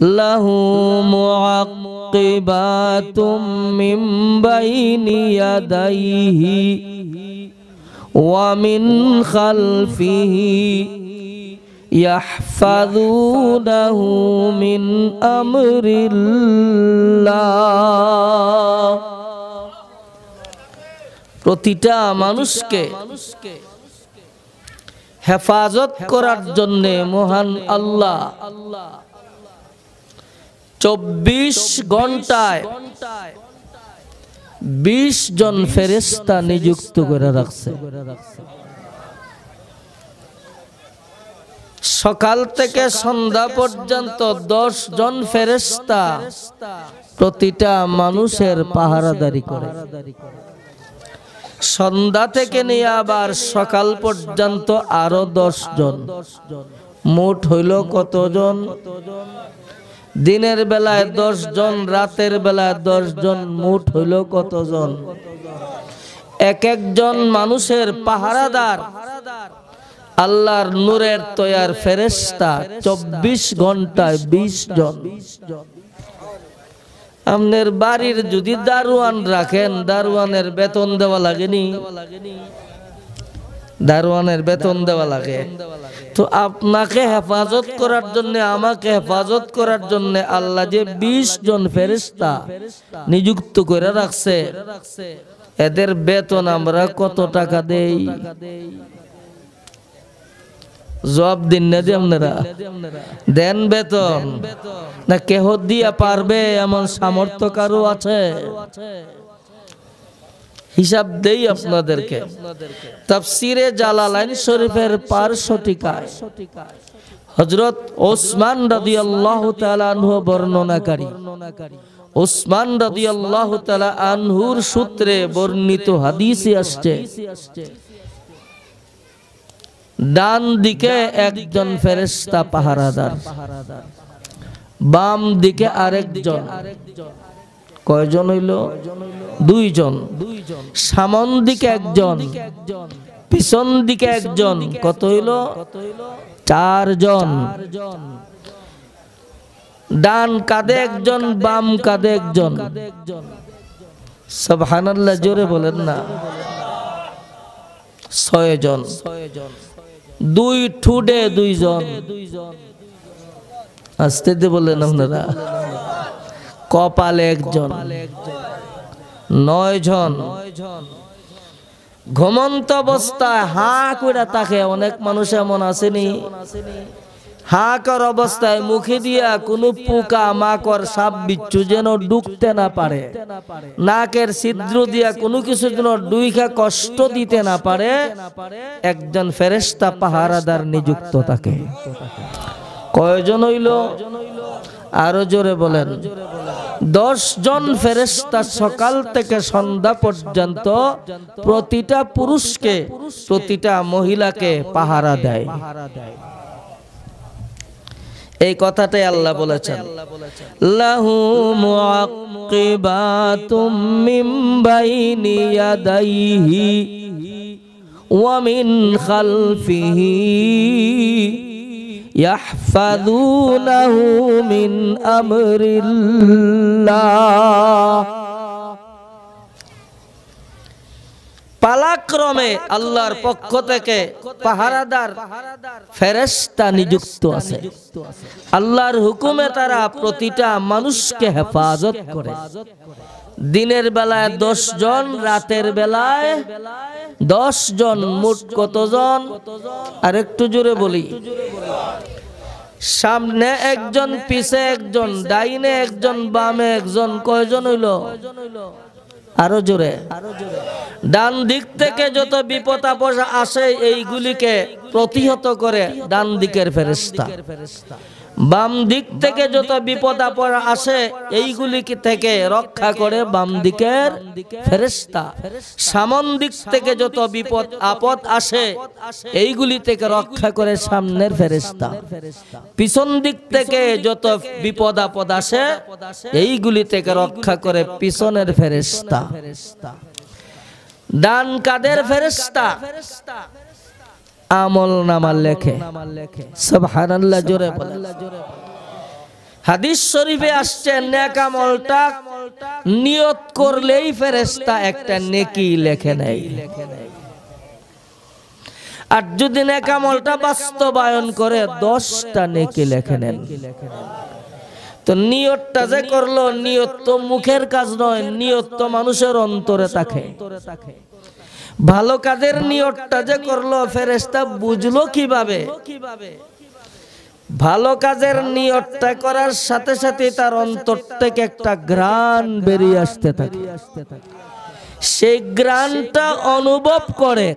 له معقبات من بين يديه ومن خلفه يحفظونه من أمر الله প্রতিটা মানুষকে হেফাজত করার জন্যে মহান আল্লাহ আল্লাহ চব্বিশ ঘন্টায় বিশ জন ফেরেস্তা নিযুক্ত করে রাখছে সকাল থেকে সন্ধ্যা পর্যন্ত দশ জন ফেরেস্তা প্রতিটা মানুষের পাহারাদারি করে সন্ধ্যা থেকে নিয়ে আবার সকাল পর্যন্ত আরো দশ জন মোট হইল কতজন দিনের বেলায় দশ জন রাতের বেলায় দশ জন মুঠ হইল কতজন এক একজন মানুষের পাহারাদার আল্লাহর নূরের তৈয়ার ফেরেস্তা চব্বিশ ঘন্টায় বিশ জন আপনার বাড়ির যদি দারোয়ান রাখেন দারোয়ানের বেতন দেওয়া লাগেনি দারোয়ানের বেতন দেওয়া লাগে তো আপনাকে হেফাজত করার জন্য আমাকে হেফাজত করার জন্য আল্লাহ যে বিশ জন ফেরিস্তা নিযুক্ত করে রাখছে এদের বেতন আমরা কত টাকা দেই জব দিন না যে আপনারা দেন বেতন না কেহ দিয়া পারবে এমন সামর্থ্য কারো আছে হিসাব দেই আপনাদেরকে তাফসিরে জালালাইন শরীফের পার শটিকায় হজরত ওসমান রাদি আল্লাহ তালানহ বর্ণনাকারী ওসমান রাদি আল্লাহ আনহুর সূত্রে বর্ণিত হাদিসে আসছে ডান দিকে একজন ফেরেস্তা পাহারাদার বাম দিকে আরেকজন আরেকজন কয়জন হইল দুইজন সামন দিকে একজন পিছন দিকে একজন কত হইল চারজন ডান কাঁধে একজন বাম কাঁধে একজন সব হানাল্লা জোরে বলেন না ছয়জন দুই ঠুডে দুইজন আস্তে বলেন আপনারা কপাল একজন নয় জন ঘুমন্ত অবস্থায় হা করে তাকে অনেক মানুষ এমন আসেনি হা কর অবস্থায় মুখে দিয়া কোনো পোকা মাকর সাপ বিচ্ছু যেন ডুবতে না পারে নাকের ছিদ্র দিয়া কোনো কিছু যেন দুইখা কষ্ট দিতে না পারে একজন ফেরেস্তা পাহারাদার নিযুক্ত থাকে কয়জন হইল আরো জোরে বলেন দশ জন ফেরেস্তা সকাল থেকে সন্ধ্যা পর্যন্ত প্রতিটা পুরুষকে প্রতিটা মহিলাকে পাহারা দেয় এই কথাটাই আল্লাহ বলেছেন লাহু মুআক্কিবাতুম খালফিহি يحفظونه من أمر الله পালাক্রমে আল্লাহর পক্ষ থেকে পাহারাদার ফেরেস্তা নিযুক্ত আছে আল্লাহর হুকুমে তারা প্রতিটা মানুষকে হেফাজত করে দিনের বেলায় দশ জন রাতের বেলায় দশ জন মোট কতজন আর একটু জোরে বলি সামনে একজন পিছে একজন ডাইনে একজন বামে একজন কয়জন হইল আরো জোরে ডান দিক থেকে যত বিপদ আপদ আসে এইগুলিকে প্রতিহত করে ডান দিকের ফেরেস্তা বাম দিক থেকে যত বিপদ আপদ আসে এইগুলি থেকে রক্ষা করে বাম দিকের ফেরেস্তা সামন দিক থেকে যত বিপদ আপদ আসে এইগুলি থেকে রক্ষা করে সামনের ফেরেস্তা পিছন দিক থেকে যত বিপদ আপদ আসে এইগুলি থেকে রক্ষা করে পিছনের ফেরেস্তা ডান কাদের ফেরেস্তা আমল নামার লেখে সব হারাল্লা জোরে হাদিস শরীফে আসছে নেক আমলটা নিয়ত করলেই ফেরেস্তা একটা নেকি লেখে নেই আর যদি নেকামলটা বাস্তবায়ন করে দশটা নেকি লেখে নেন তো নিয়তটা যে করলো নিয়ত তো মুখের কাজ নয় নিয়ত তো মানুষের অন্তরে থাকে ভালো কাজের নিয়তটা যে করলো ফেরেস্তা বুঝলো কিভাবে ভালো কাজের নিয়তটা করার সাথে সাথে তার অন্তর থেকে একটা গ্রান বেরিয়ে আসতে থাকে সেই গ্রাণটা অনুভব করে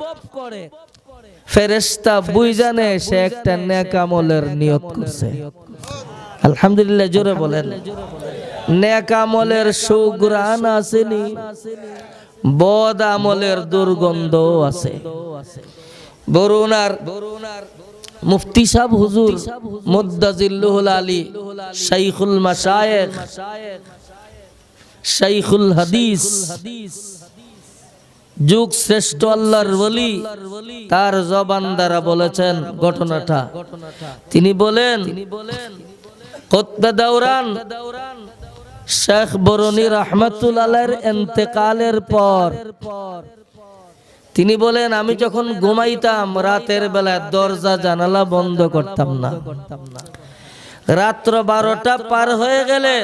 ফেরেস্তা বুঝানে সে একটা নেকামলের নিয়ত করছে আলহামদুলিল্লাহ জোরে বলেন নেকামলের সুগ্রান আসেনি বদ আমলের দুর্গন্ধ আছে বরুণার মুফতি সাহেব হুজুর মুদাজিল্লুহুল আলী শাইখুল মাশায়েখ শাইখুল হাদিস যুগ শ্রেষ্ঠ আল্লাহর বলি তার জবান দ্বারা বলেছেন ঘটনাটা তিনি বলেন কোত্তা দাউরান শেখ বরণী রহমাতুল আলের এতেকালের পর তিনি বলেন আমি যখন ঘুমাইতাম রাতের বেলা দরজা জানালা বন্ধ করতাম না রাত্র বারোটা পার হয়ে গেলে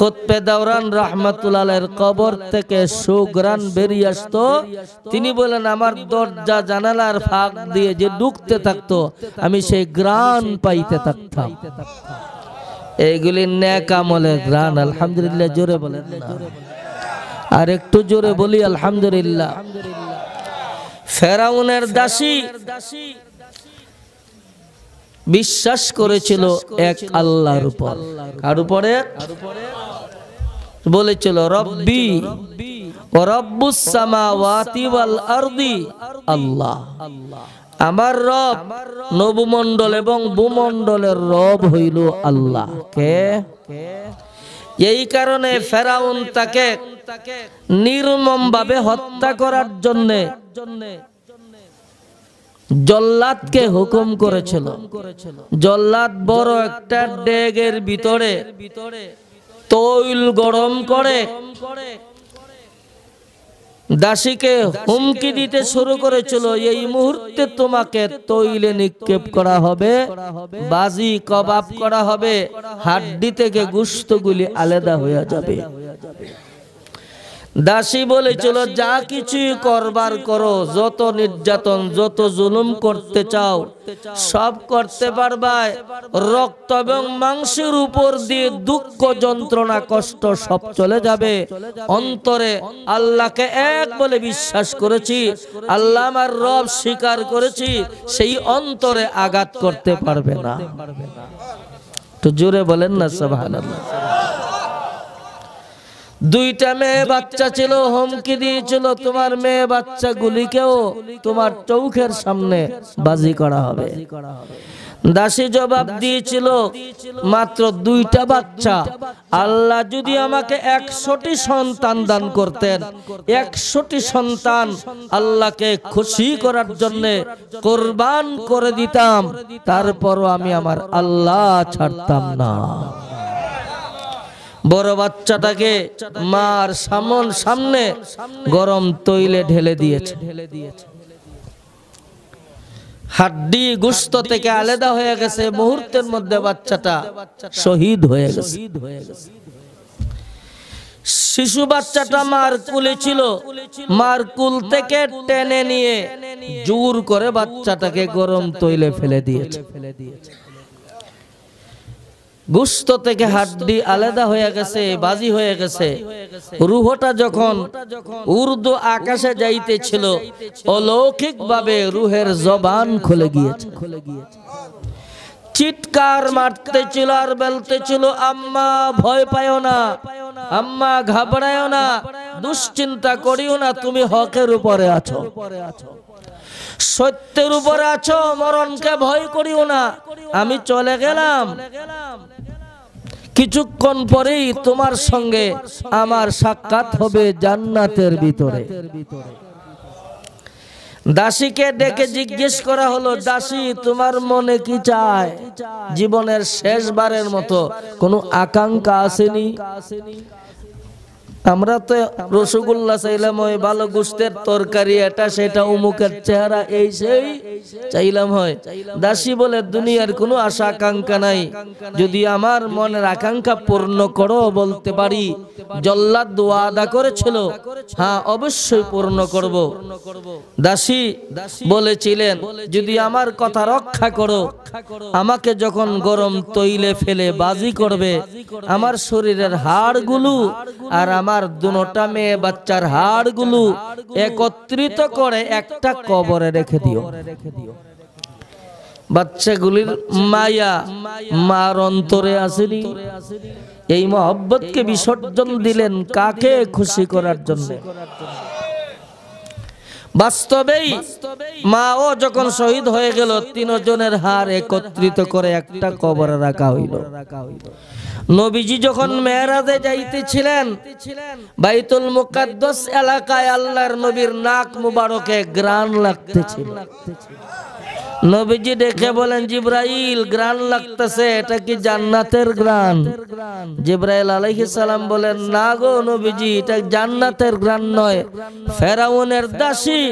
কোতপে দাওরান রহমাতুল কবর থেকে সুগ্রান বেরিয়ে আসতো তিনি বলেন আমার দরজা জানালার ফাঁক দিয়ে যে ডুকতে থাকতো আমি সেই গ্রান পাইতে থাকতাম এইগুলি ন্যাক আমলের রান আলহামদুলিল্লাহ জোরে বলেন আর একটু জোরে বলি আলহামদুলিল্লাহ ফেরাউনের দাসী বিশ্বাস করেছিল এক আল্লাহর উপর কার উপরে বলেছিল রব্বি রব্বুস সামাওয়াতি ওয়াল আরদি আল্লাহ আমার রব নবমণ্ডল এবং ভূমণ্ডলের রব হইল আল্লাহ কে এই কারণে ফেরাউন তাকে নির্মম ভাবে হত্যা করার জন্য জল্লাদকে হুকুম করেছিল জল্লাদ বড় একটা ডেগের ভিতরে তৈল গরম করে দাসীকে হুমকি দিতে শুরু করেছিল এই মুহূর্তে তোমাকে তৈলে নিক্ষেপ করা হবে বাজি কবাব করা হবে হাড্ডি থেকে গুস্তগুলি আলাদা হয়ে যাবে দাসী বলে বলেছিল যা কিছু করবার করো যত নির্যাতন যত জুলুম করতে চাও সব করতে পারবা রক্ত এবং মাংসের উপর দিয়ে দুঃখ যন্ত্রণা কষ্ট সব চলে যাবে অন্তরে আল্লাহকে এক বলে বিশ্বাস করেছি আল্লাহ আমার রব স্বীকার করেছি সেই অন্তরে আঘাত করতে পারবে না তো জোরে বলেন না সব দুইটা মেয়ে বাচ্চা ছিল হুমকি দিয়েছিল তোমার মেয়ে বাচ্চা গুলিকেও তোমার চৌখের সামনে বাজি করা হবে দাসী জবাব দিয়েছিল মাত্র দুইটা বাচ্চা আল্লাহ যদি আমাকে একশোটি সন্তান দান করতেন একশোটি সন্তান আল্লাহকে খুশি করার জন্য কোরবান করে দিতাম তারপরও আমি আমার আল্লাহ ছাড়তাম না বড় বাচ্চাটাকে মার সামন সামনে গরম তৈলে ঢেলে দিয়েছে ঢেলে দিয়েছে হাড্ডি গুস্ত থেকে আলাদা হয়ে গেছে মুহূর্তের মধ্যে বাচ্চাটা শহীদ হয়ে গেছে শিশু বাচ্চাটা মার কুলে ছিল মার কুল থেকে টেনে নিয়ে জোর করে বাচ্চাটাকে গরম তৈলে ফেলে দিয়েছে ফেলে দিয়েছে গুস্ত থেকে হাড্ডি আলাদা হয়ে গেছে বাজি হয়ে গেছে রুহটা যখন উর্দু আকাশে যাইতেছিল অলৌকিক ভাবে রুহের জবান খুলে গিয়েছে চিৎকার মারতেছিল আর ছিল আম্মা ভয় পায় না আম্মা ঘাবড়ায় না দুশ্চিন্তা করিও না তুমি হকের উপরে আছো সত্যের উপরে আছো মরণকে ভয় করিও না আমি চলে গেলাম কিছুক্ষণ পরেই তোমার সঙ্গে আমার সাক্ষাৎ হবে জান্নাতের ভিতরে দাসীকে ডেকে জিজ্ঞেস করা হলো দাসী তোমার মনে কি চায় জীবনের শেষবারের মতো কোনো আকাঙ্ক্ষা আসেনি আমরা তো রসগোল্লা চাইলাম ওই ভালো গুস্তের তরকারি এটা সেটা উমুকের চেহারা এই সেই চাইলাম হয় দাসী বলে দুনিয়ার কোনো আশা আকাঙ্ক্ষা নাই যদি আমার মনের আকাঙ্ক্ষা পূর্ণ করো বলতে পারি জল্লাদ দোয়া আদা করেছিল হ্যাঁ অবশ্যই পূর্ণ করব দাসী বলেছিলেন যদি আমার কথা রক্ষা করো আমাকে যখন গরম তৈলে ফেলে বাজি করবে আমার শরীরের হাড়গুলো আর আমার তার দুটা মেয়ে বাচ্চার হাড় গুলো একত্রিত করে একটা কবরে রেখে দিও বাচ্চাগুলির মায়া মার অন্তরে আসেনি এই মহব্বতকে বিসর্জন দিলেন কাকে খুশি করার জন্য বাস্তবেই ও যখন শহীদ হয়ে গেল তিনজনের হার একত্রিত করে একটা কবরে রাখা হইল নবীজি যখন মেয়েরাজে যাইতেছিলেন বাইতুল মুকাদ্দস এলাকায় আল্লাহর নবীর নাক মুবারকে গ্রান লাগতেছিল নবীজি দেখে বলেন জিব্রাইল গ্রান লাগতেছে এটা কি জান্নাতের গ্রান জিব্রাইল আলাইহিস সালাম বলেন না গো নবীজি এটা জান্নাতের গ্রান নয় ফেরাউনের দাসী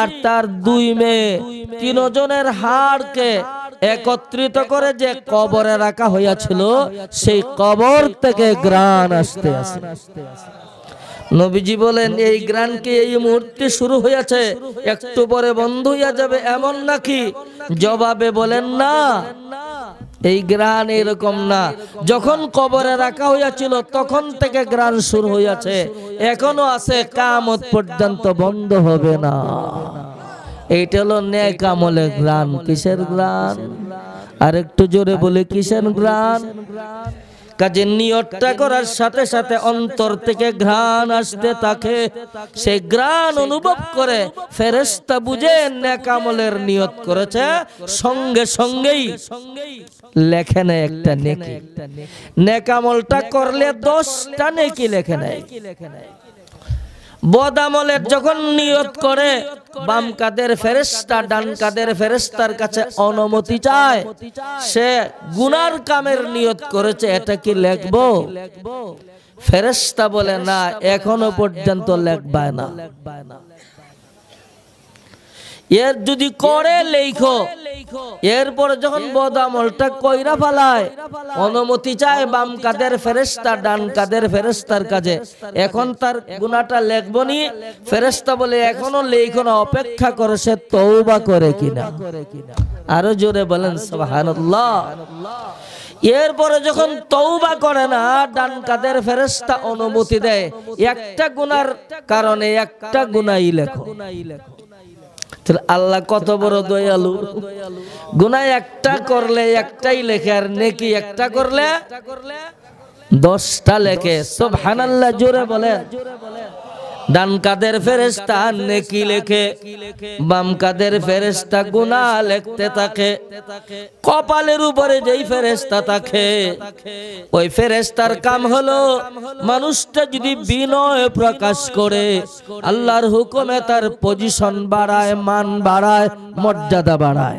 আর তার দুই মেয়ে তিনজনের হাড়কে একত্রিত করে যে কবরে রাখা হইয়াছিল সেই কবর থেকে গ্রান আসতে আসে নবীজি বলেন এই গ্রানকে এই মুহূর্তে শুরু হয়েছে একটু পরে বন্ধ হইয়া যাবে এমন নাকি জবাবে বলেন না এই গ্রান এরকম না যখন কবরে রাখা হইয়াছিল তখন থেকে গ্রান শুরু হইয়াছে এখনো আছে কামত পর্যন্ত বন্ধ হবে না এইটা হলো নেক আমলের গ্রান কিসের গ্রান আর একটু জোরে বলে কিসের গ্রান কাজে নিয়তটা করার সাথে সাথে অন্তর থেকে ঘ্রাণ আসতে থাকে সে ঘ্রাণ অনুভব করে ফেরেস্তা বুঝে নেকামলের নিয়ত করেছে সঙ্গে সঙ্গেই লেখে নেয় একটা নেকি নেকামলটা করলে দশটা নেকি লেখে নেয় বদামলের যখন নিয়ত করে বাম কাদের ফেরেস্তা ডান কাদের ফেরেস্তার কাছে অনুমতি চায় সে গুনার কামের নিয়ত করেছে এটা কি লেখবো ফেরেস্তা বলে না এখনো পর্যন্ত লেখবায় না এর যদি করে লেখো এরপরে যখন বদামলটা কইরা ফালায় অনুমতি চায় বাম কাদের ফেরেস্তা ডান কাদের ফেরেস্তার কাজে এখন তার গুণাটা লেখব নি ফেরেস্তা বলে এখনো লেখো না অপেক্ষা করে সে তৌবা করে কিনা আরো জোরে বলেন সুবহানাল্লাহ এরপরে যখন তৌবা করে না ডান কাদের ফেরেস্তা অনুমতি দেয় একটা গুনার কারণে একটা গুনাই লেখো গুনাই লেখো তাহলে আল্লাহ কত বড় দয়ালু গুনা একটা করলে একটাই লেখে আর নেকি একটা করলে দশটা লেখে সব হানাল্লা জোরে বলে ডান কাদের ফেরেস্তা নেকি লেখে বাম কাদের ফেরেস্তা গুনা লেখতে থাকে কপালের উপরে যেই ফেরেস্তা থাকে ওই ফেরেস্তার কাম হলো মানুষটা যদি বিনয় প্রকাশ করে আল্লাহর হুকুমে তার পজিশন বাড়ায় মান বাড়ায় মর্যাদা বাড়ায়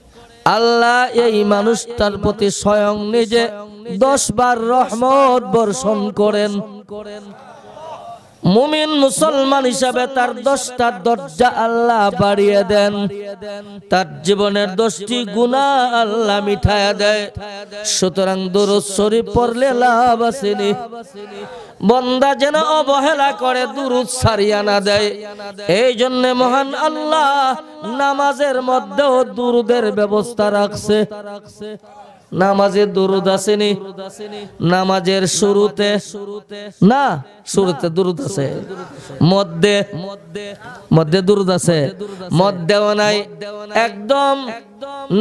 আল্লাহ এই মানুষটার প্রতি স্বয়ং নিজে দশ বার রহমত বর্ষণ করেন করেন মুমিন মুসলমান হিসাবে তার দশটা দরজা আল্লাহ বাড়িয়ে দেন তার জীবনের দশটি গুণা আল্লাহ মিঠায়া দেয় সুতরাং দুরুদ শরীফ পড়লে লাভ আসেনি বন্দা যেন অবহেলা করে দুরুদ সারিয়া না দেয় এই জন্য মহান আল্লাহ নামাজের মধ্যেও দুরুদের ব্যবস্থা রাখছে নামাজের দরুদ আসেনি নামাজের শুরুতে না শুরুতে দরুদ আছে মধ্যে মধ্যে দরুদ আছে মধ্যেও নাই একদম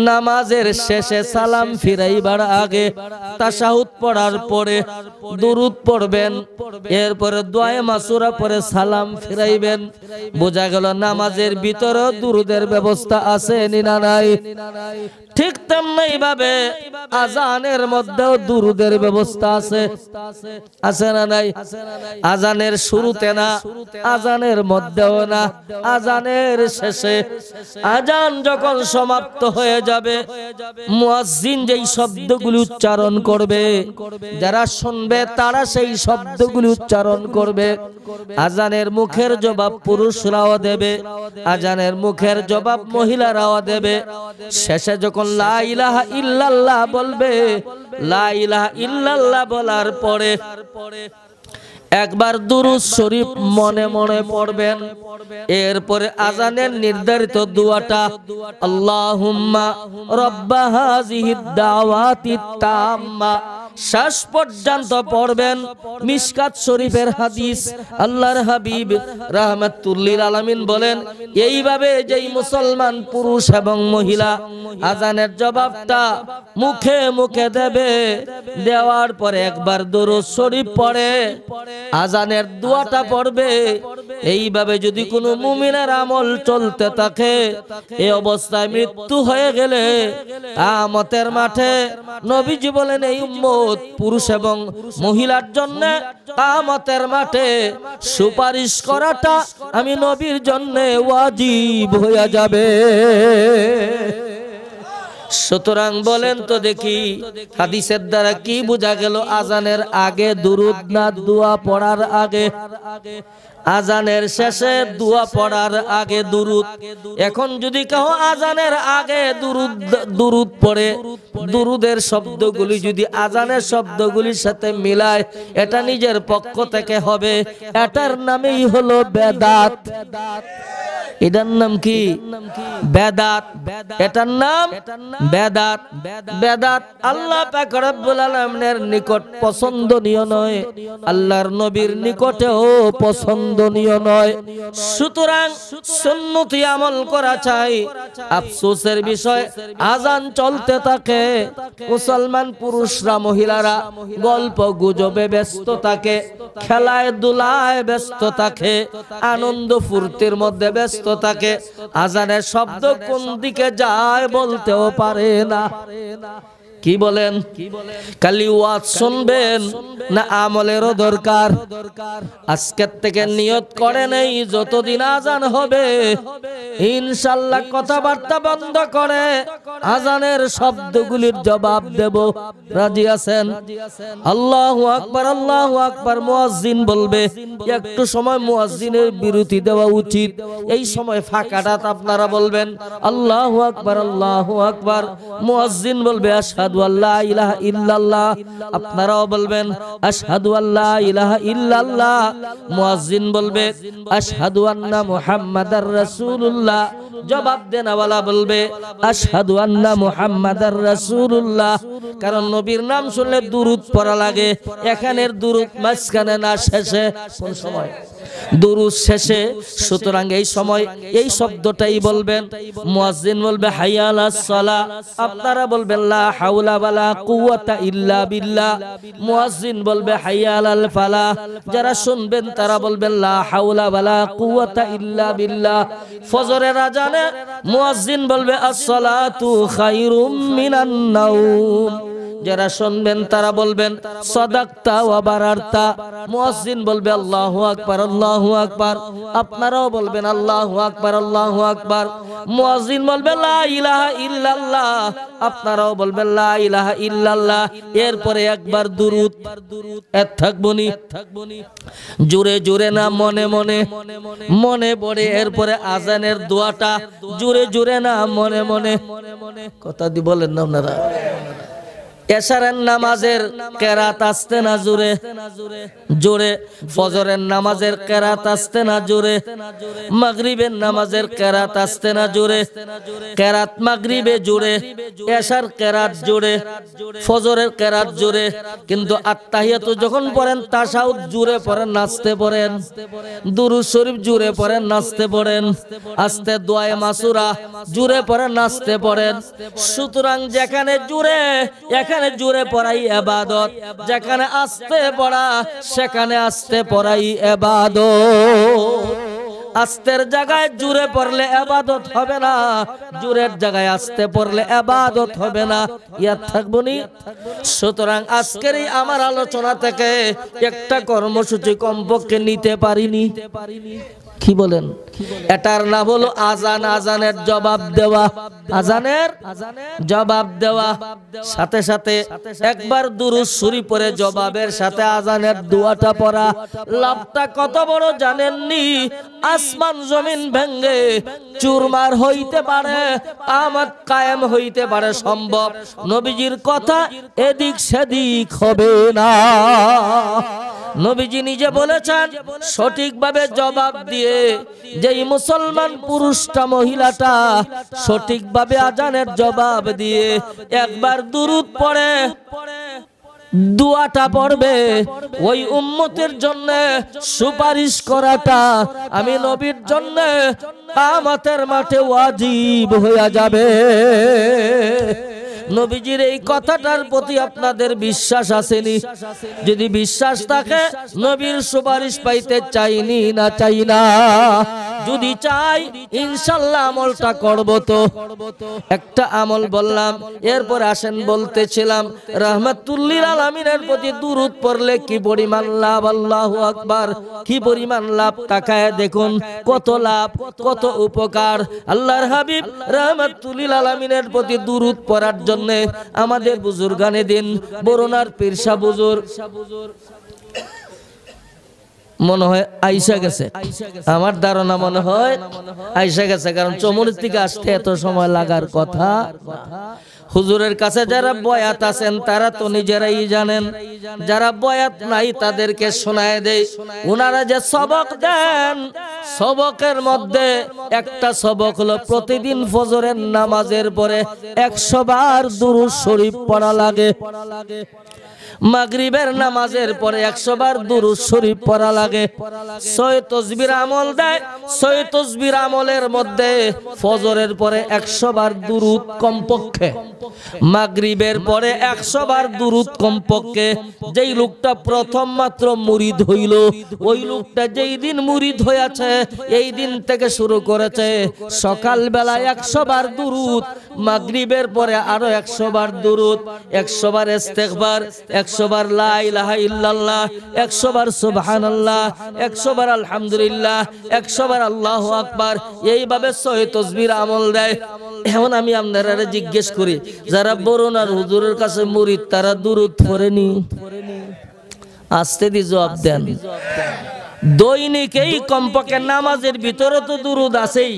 নামাজের শেষে সালাম ফিরাইবার আগে তাসাহুদ পড়ার পরে দুরুদ পড়বেন এরপরে দোয়া মাসুরা পরে সালাম ফিরাইবেন বোঝা গেল নামাজের ভিতরে দুরুদের ব্যবস্থা আছে না নাই ঠিক তেমনি ভাবে আজানের মধ্যেও দুরুদের ব্যবস্থা আছে আছে না নাই আজানের শুরুতে না আজানের মধ্যেও না আজানের শেষে আজান যখন সমাপ্ত হয়ে যাবে মুয়াজ্জিন যেই শব্দগুলি উচ্চারণ করবে যারা শুনবে তারা সেই শব্দগুলি উচ্চারণ করবে আজানের মুখের জবাব পুরুষরাও দেবে আজানের মুখের জবাব মহিলারাও দেবে শেষে যখন লা ইলাহা ইল্লাল্লাহ বলবে লা ইলাহা ইল্লাল্লাহ বলার পরে একবার দুরুজ শরীফ মনে মনে পড়বেন এরপরে আজানের নির্ধারিত দুয়াটা আল্লাহুম্মা রব্বা হাযিহিদ দাওয়াতিত তাম্মা শেষ পর্যন্ত পড়বেন মিসকাত শরীফের হাদিস আল্লাহর হাবিব রাহমাতুল্লিল আলামিন বলেন এইভাবে যেই মুসলমান পুরুষ এবং মহিলা আজানের জবাবটা মুখে মুখে দেবে দেওয়ার পরে একবার দরুদ শরীফ পড়ে আজানের দোয়াটা পড়বে এইভাবে যদি কোনো মুমিনের আমল চলতে থাকে এই অবস্থায় মৃত্যু হয়ে গেলে আমতের মাঠে নবীজি বলেন এই উম্মত উম্মত পুরুষ এবং মহিলার জন্য কামতের মাঠে সুপারিশ করাটা আমি নবীর জন্য ওয়াজিব হয়ে যাবে সুতরাং বলেন তো দেখি হাদিসের দ্বারা কি বোঝা গেল আজানের আগে দুরুদ না দোয়া পড়ার আগে আজানের শেষে দোয়া পড়ার আগে দুরুদ এখন যদি কাহ আজানের আগে দুরুদ দুরুদ পড়ে দুরুদের শব্দগুলি যদি আজানের শব্দগুলির সাথে মিলায় এটা নিজের পক্ষ থেকে হবে এটার নামেই হলো বেদাত বেদাত এটার নাম কি বেদাত এটার নাম বেদাত বেদাত আল্লাহ পাক নিকট পছন্দনীয় নয় আল্লাহর নবীর নিকটেও পছন্দনীয় নয় সুতরাং সুন্নতি আমল করা চাই আফসোসের বিষয় আজান চলতে থাকে মুসলমান পুরুষরা মহিলারা গল্প গুজবে ব্যস্ত থাকে খেলায় দুলায় ব্যস্ত থাকে আনন্দ ফুর্তির মধ্যে ব্যস্ত ব্যস্ত থাকে আজানের শব্দ কোন দিকে যায় বলতেও পারে না কি বলেন কালি ওয়াজ শুনবেন না আমলেরও দরকার আজকের থেকে নিয়ত করে নেই যতদিন আজান হবে ইনশাল্লাহ কথাবার্তা বন্ধ করে আজানের শব্দগুলির জবাব দেব রাজি আছেন আল্লাহ আকবার আল্লাহ আকবার মুয়াজ্জিন বলবে একটু সময় মুয়াজ্জিনের বিরতি দেওয়া উচিত এই সময় ফাঁকাটা আপনারা বলবেন আল্লাহ আকবার আল্লাহ আকবার মুয়াজ্জিন বলবে আসাদ ইলাহা ইল্লাল্লাহ আপনারাও বলবেন আশহাদু আল্লাহ ইলাহা ইল্লাল্লাহ মুয়াজ্জিন বলবে আশহাদু আন্না মুহাম্মাদার রাসূলুল্লাহ জবাব দেনাওয়ালা বলবে আশহাদু আন্না মুহাম্মাদার রাসূলুল্লাহ কারণ নবীর নাম শুনলে দুরূদ পড়া লাগে এখানের দুরূদ মাঝখানে না শেষে কোন সময় দুরূদ শেষে সুতরাং এই সময় এই শব্দটাই বলবেন মুয়াজ্জিন বলবে হাইয়া আলাস সালাহ আপনারা বলবেন লা হাওলা ওয়ালা কুওয়াতা ইল্লা বিল্লাহ মুয়াজ্জিন বলবে হাইয়া আলাল ফালাহ যারা শুনবেন তারা বলবেন লা হাওলা ওয়ালা কুওয়াতা ইল্লা বিল্লাহ ফজরের আজান এখানে মুয়াজ্জিন বলবে আসসালাতু খায়রুম মিনান নাওম যারা শুনবেন তারা বলবেন সদাক্তা ওয়াবারার্তা মুয়াজ্জিন বলবে আল্লাহ আকবার আল্লাহ আকবার আপনারাও বলবেন আল্লাহ আকবার আল্লাহ আকবার মুয়াজ্জিন বলবে লা ইলাহা আপনারাও বলবেন লা ইলাহা এরপরে একবার দুরুদ এর থাকবনি জুড়ে জুড়ে না মনে মনে মনে পড়ে এরপরে আজানের দোয়াটা জুড়ে জুড়ে না মনে মনে কথা দি বলেন না আপনারা এশারের নামাজের কেরাত আসতে না জুড়ে জুড়ে ফজরের নামাজের কেরাত আসতে না জুড়ে মাগরিবের নামাজের কেরাত আসতে না জুড়ে কেরাত মাগরিবে জুড়ে এশার কেরাত জুড়ে ফজরের কেরাত জুড়ে কিন্তু তো যখন পড়েন তাসাউদ জুড়ে পড়েন নাচতে পড়েন দুরু শরীফ জুড়ে পড়েন নাচতে পড়েন আস্তে দোয়ায় মাসুরা জুড়ে পড়েন নাচতে পড়েন সুতরাং যেখানে জুড়ে এখানে যেখানে জুড়ে পড়াই এবাদত যেখানে আসতে পড়া সেখানে আসতে পড়াই এবাদ আস্তের জায়গায় জুড়ে পড়লে আবাদত হবে না জুরের জায়গায় আসতে পড়লে আবাদত হবে না ইয়ার নি সুতরাং আজকেরই আমার আলোচনা থেকে একটা কর্মসূচি কমপক্ষে নিতে পারিনি কি বলেন এটার নাম হলো আজান আজানের জবাব দেওয়া আজানের জবাব দেওয়া সাথে সাথে একবার দুরুজ সুরি পরে জবাবের সাথে আজানের দোয়াটা পড়া লাভটা কত বড় জানেননি আসমান জমিন ভেঙ্গে চুরমার হইতে পারে আমার কায়েম হইতে পারে সম্ভব নবীজির কথা এদিক সেদিক হবে না নবীজি নিজে বলেছেন সঠিকভাবে জবাব দিয়ে যে মুসলমান পুরুষটা মহিলাটা সঠিকভাবে আজানের জবাব দিয়ে একবার দুরুদ পড়ে দুয়াটা পড়বে ওই উম্মতের জন্য সুপারিশ করাটা আমি নবীর জন্য আমাদের মাঠে ওয়াজিব হয়ে যাবে নবীজির এই কথাটার প্রতি আপনাদের বিশ্বাস আসেনি যদি বিশ্বাস থাকে নবীর সুপারিশ পাইতে চাইনি না চাই না যদি চাই ইনশাল্লাহ আমলটা করবো তো একটা আমল বললাম এরপর আসেন বলতেছিলাম রহমতুল্লির আলমিনের প্রতি দূরত পড়লে কি পরিমাণ লাভ আল্লাহ আকবার কি পরিমাণ লাভ তাকায় দেখুন কত লাভ কত উপকার আল্লাহর হাবিব রহমতুল্লিল আলমিনের প্রতি দূরত পড়ার জন্য জন্য আমাদের গানে দিন বরুণার পীরসা বুজুর মনে হয় আইসা গেছে আমার ধারণা মনে হয় আইসা গেছে কারণ চমুর থেকে আসতে এত সময় লাগার কথা হুজুরের কাছে যারা বয়াত আছেন তারা তো নিজেরাই জানেন যারা বয়াত নাই তাদেরকে শোনায় দেয় ওনারা যে সবক দেন সবকের মধ্যে একটা সবক হলো প্রতিদিন ফজরের নামাজের পরে একশো বার দুরু শরীফ পড়া লাগে মাগরিবের নামাজের পরে একশো বার দুরুদ শরীফ পড়া লাগে ছয় তসবির আমল দেয় ছয় তসবির আমলের মধ্যে ফজরের পরে একশো বার দুরুদ কমপক্ষে মাগরিবের পরে একশো বার দুরুদ কমপক্ষে যেই লোকটা প্রথম মাত্র মুরিদ হইল ওই লোকটা যেই দিন মুরিদ হয়েছে এই দিন থেকে শুরু করেছে সকাল বেলা একশো বার দুরুদ মাগরিবের পরে আরো একশো বার দুরুদ একশো বার ইস্তেকবার এক একশো বার লাহ একশো বার সুবহান আল্লাহ একশো বার আলহামদুলিল্লাহ একশো বার আল্লাহ আকবার এইভাবে সহি তসবির আমল দেয় এমন আমি আপনারা জিজ্ঞেস করি যারা বরুণ আর হুজুরের কাছে মুরিদ তারা দূরত পড়েনি আসতে দি জবাব দেন দৈনিক এই কমপক্ষে নামাজের ভিতরে তো দুরুদ আছেই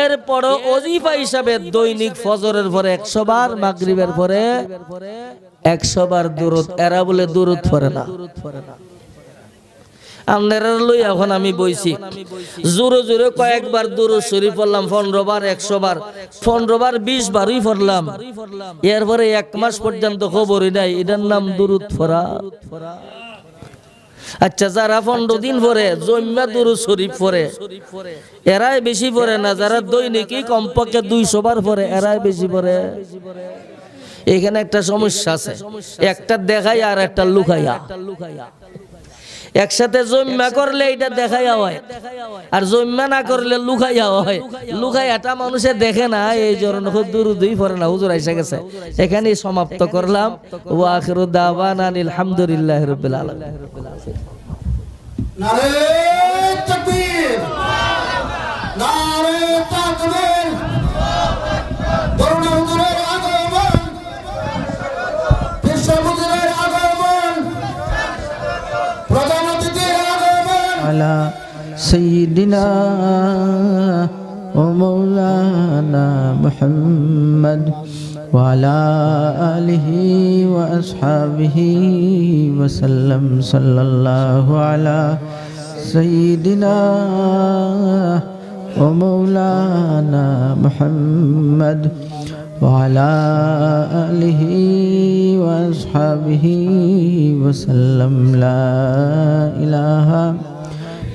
এরপরও অজিফা হিসাবে দৈনিক ফজরের পরে একশো বার মাগরিবের পরে একশোবার দূরত এরা বলে দূরত ফরে না এখন আমি বইছি পড়লাম বিশ পড়লাম এক মাস নাই নাম আচ্ছা যারা পনেরো দিন পরে জম্যা দুরু শরীফ পরে এরাই বেশি পরে না যারা দৈনিকই কমপক্ষে দুইশো বার পরে এরাই বেশি পরে এখানে একটা সমস্যা আছে একটা দেখাই আর একটা লুকাইয়া একসাথে জম্মা করলে এটা দেখাইয়া হয় আর জম্মা না করলে লুকাইয়া হয় লুকাইয়াটা মানুষে দেখে না এই জন্য দূর দুই পরে না হুজুর আইসা গেছে এখানেই সমাপ্ত করলাম ও আখিরু দাবান আলহামদুলিল্লাহ হামদুলিল্লাহ আলামিন নারে নারে على سيدنا ومولانا محمد وعلى آله وأصحابه وسلم صلى الله على سيدنا ومولانا محمد وعلى آله وأصحابه وسلم لا إله إلا